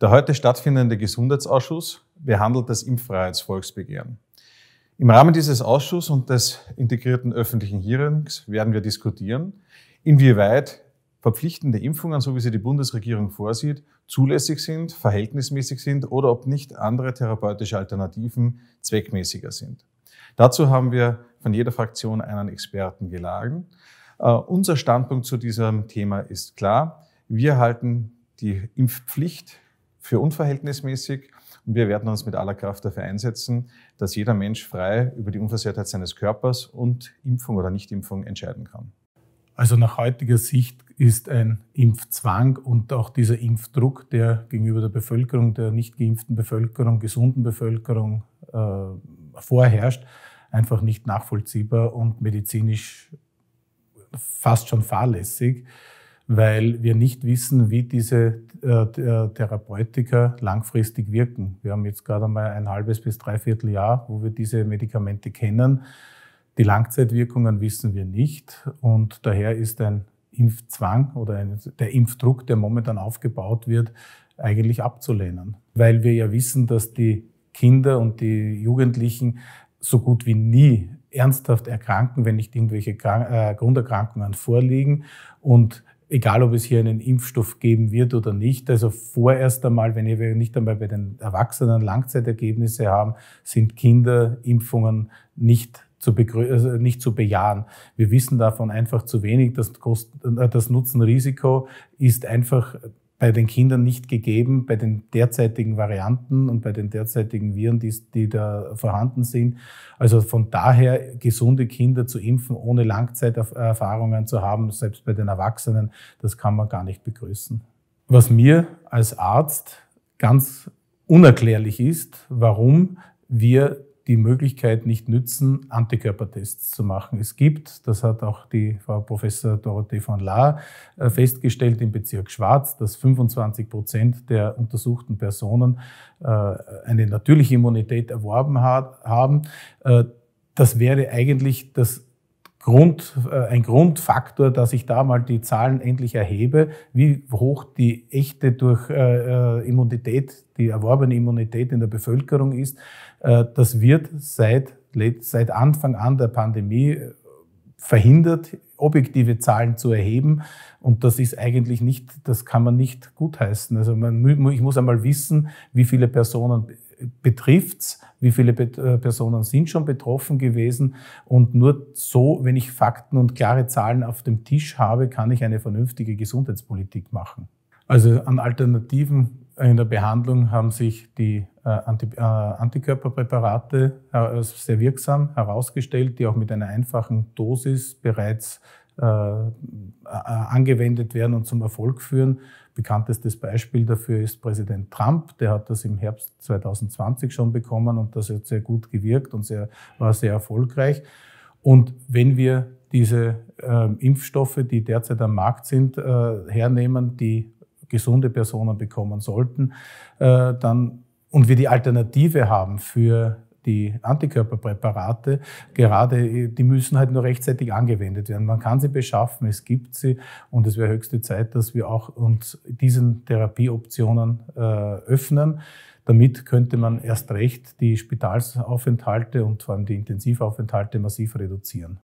Der heute stattfindende Gesundheitsausschuss behandelt das Impffreiheitsvolksbegehren. Im Rahmen dieses Ausschusses und des integrierten öffentlichen Hearings werden wir diskutieren, inwieweit verpflichtende Impfungen, so wie sie die Bundesregierung vorsieht, zulässig sind, verhältnismäßig sind oder ob nicht andere therapeutische Alternativen zweckmäßiger sind. Dazu haben wir von jeder Fraktion einen Experten geladen. Uh, unser Standpunkt zu diesem Thema ist klar. Wir halten die Impfpflicht für unverhältnismäßig. Und wir werden uns mit aller Kraft dafür einsetzen, dass jeder Mensch frei über die Unversehrtheit seines Körpers und Impfung oder Nichtimpfung entscheiden kann. Also nach heutiger Sicht ist ein Impfzwang und auch dieser Impfdruck, der gegenüber der Bevölkerung, der nicht geimpften Bevölkerung, gesunden Bevölkerung äh, vorherrscht, einfach nicht nachvollziehbar und medizinisch fast schon fahrlässig weil wir nicht wissen, wie diese äh, äh, Therapeutika langfristig wirken. Wir haben jetzt gerade einmal ein halbes bis dreiviertel Jahr, wo wir diese Medikamente kennen. Die Langzeitwirkungen wissen wir nicht und daher ist ein Impfzwang oder ein, der Impfdruck, der momentan aufgebaut wird, eigentlich abzulehnen, weil wir ja wissen, dass die Kinder und die Jugendlichen so gut wie nie ernsthaft erkranken, wenn nicht irgendwelche äh, Grunderkrankungen vorliegen und egal ob es hier einen Impfstoff geben wird oder nicht. Also vorerst einmal, wenn wir nicht einmal bei den Erwachsenen Langzeitergebnisse haben, sind Kinderimpfungen nicht zu, also nicht zu bejahen. Wir wissen davon einfach zu wenig. Das, Kosten, äh, das nutzen ist einfach bei den Kindern nicht gegeben, bei den derzeitigen Varianten und bei den derzeitigen Viren, die, die da vorhanden sind. Also von daher, gesunde Kinder zu impfen, ohne Langzeiterfahrungen zu haben, selbst bei den Erwachsenen, das kann man gar nicht begrüßen. Was mir als Arzt ganz unerklärlich ist, warum wir die Möglichkeit nicht nützen, Antikörpertests zu machen. Es gibt, das hat auch die Frau Professor Dorothee von Lahr äh, festgestellt im Bezirk Schwarz, dass 25 Prozent der untersuchten Personen äh, eine natürliche Immunität erworben haben. Äh, das wäre eigentlich das Grund, äh, ein Grundfaktor, dass ich da mal die Zahlen endlich erhebe, wie hoch die echte durch äh, äh Immunität, die erworbene Immunität in der Bevölkerung ist. Äh, das wird seit, seit Anfang an der Pandemie äh, verhindert, objektive Zahlen zu erheben. Und das ist eigentlich nicht, das kann man nicht gutheißen. Also man, ich muss einmal wissen, wie viele Personen betrifft's, wie viele äh, Personen sind schon betroffen gewesen. Und nur so, wenn ich Fakten und klare Zahlen auf dem Tisch habe, kann ich eine vernünftige Gesundheitspolitik machen. Also an Alternativen in der Behandlung haben sich die äh, äh, Antikörperpräparate äh, also sehr wirksam herausgestellt, die auch mit einer einfachen Dosis bereits angewendet werden und zum Erfolg führen. Bekanntestes Beispiel dafür ist Präsident Trump, der hat das im Herbst 2020 schon bekommen und das hat sehr gut gewirkt und sehr, war sehr erfolgreich. Und wenn wir diese äh, Impfstoffe, die derzeit am Markt sind, äh, hernehmen, die gesunde Personen bekommen sollten, äh, dann und wir die Alternative haben für die Antikörperpräparate, gerade äh, die müssen halt nur rechtzeitig angewendet werden. Man kann sie beschaffen, es gibt sie und es wäre höchste Zeit, dass wir auch uns diesen Therapieoptionen äh, öffnen. Damit könnte man erst recht die Spitalsaufenthalte und vor allem die Intensivaufenthalte massiv reduzieren.